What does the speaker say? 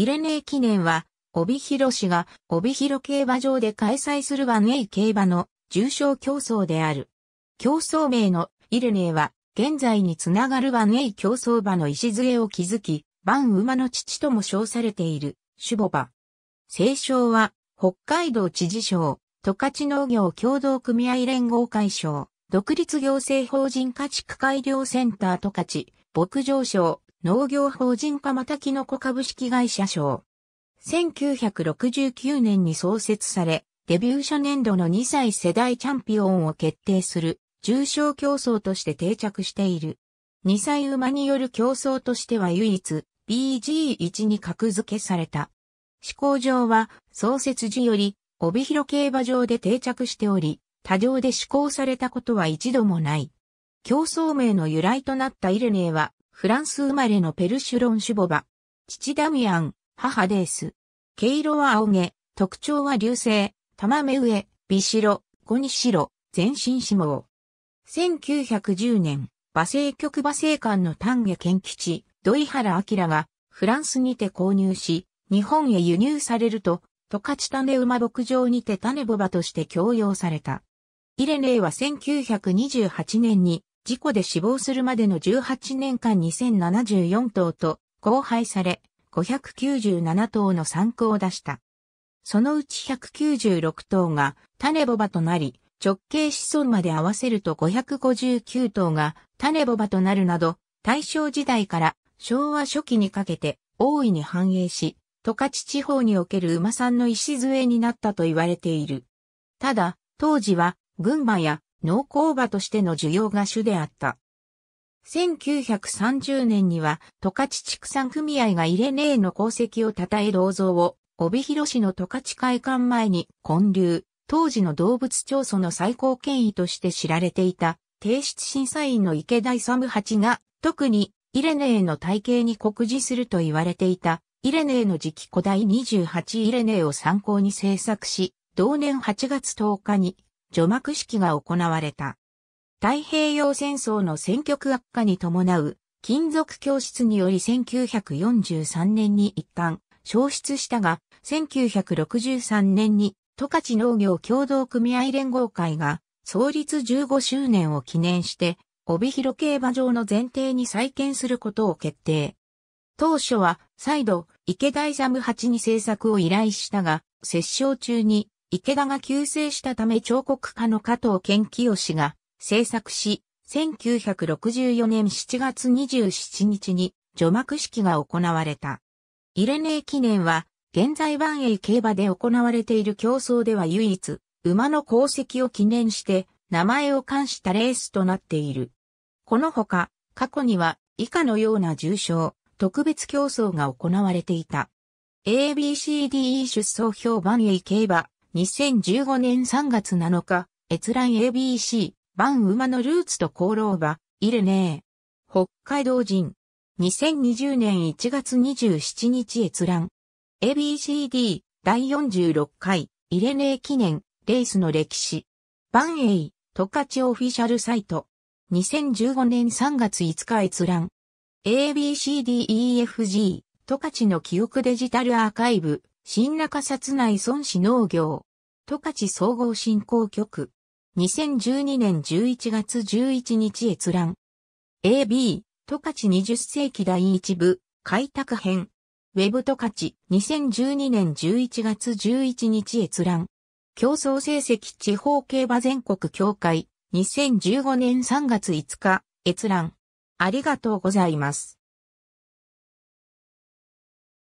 イレネー記念は、帯広市が帯広競馬場で開催する 1A 競馬の重賞競争である。競争名のイレネーは、現在につながる 1A 競争馬の礎を築き、万馬の父とも称されている、守護馬。聖賞は、北海道知事賞、十勝農業協同組合連合会賞、独立行政法人家畜改良センター十勝、牧場賞、農業法人化またキノコ株式会社賞。1969年に創設され、デビュー初年度の2歳世代チャンピオンを決定する重賞競争として定着している。2歳馬による競争としては唯一 BG1 に格付けされた。試行場は創設時より帯広競馬場で定着しており、多場で試行されたことは一度もない。競争名の由来となったイレネーは、フランス生まれのペルシュロン・シュボバ。父ダミアン、母デース。毛色は青毛、特徴は流星、玉目上、美白、五に白、全身脂肪。1910年、馬政局馬政官の丹下健吉、土井原明が、フランスにて購入し、日本へ輸入されると、十勝種馬牧場にて種ボバとして供用された。イレネーは1928年に事故で死亡するまでの18年間2074頭と交配され、597頭の参考を出した。そのうち196頭が種ボバとなり、直径子孫まで合わせると559頭が種ボバとなるなど、大正時代から昭和初期にかけて大いに繁栄し、十勝地方における馬さんの礎になったと言われている。ただ、当時は群馬や農耕馬としての需要が主であった。1930年には、十勝畜産組合がイレネーの功績を称え銅像を、帯広市の十勝会館前に建立、当時の動物調査の最高権威として知られていた、提出審査員の池田勇八が、特にイレネーの体系に告示すると言われていた、イレネーの時期古代28イレネーを参考に制作し、同年8月10日に除幕式が行われた。太平洋戦争の戦局悪化に伴う金属教室により1943年に一旦消失したが、1963年に十勝農業共同組合連合会が創立15周年を記念して、帯広競馬場の前提に再建することを決定。当初は再度池大ザム八に制作を依頼したが、折衝中に池田が急世したため彫刻家の加藤健清が制作し、1964年7月27日に除幕式が行われた。イレネー記念は、現在万栄競馬で行われている競争では唯一、馬の功績を記念して、名前を冠したレースとなっている。このほか、過去には以下のような重賞、特別競争が行われていた。ABCDE 出走表万栄競馬、2015年3月7日、閲覧 ABC、ン馬のルーツと功労馬、イレネー。北海道人。2020年1月27日閲覧。ABCD 第46回イレネー記念レースの歴史。エイ、トカチオフィシャルサイト。2015年3月5日閲覧。ABCDEFG トカチの記憶デジタルアーカイブ新中札内孫子農業、十勝総合振興局、2012年11月11日閲覧。AB、十勝20世紀第一部、開拓編。ウェブ十勝、2012年11月11日閲覧。競争成績地方競馬全国協会、2015年3月5日、閲覧。ありがとうございます。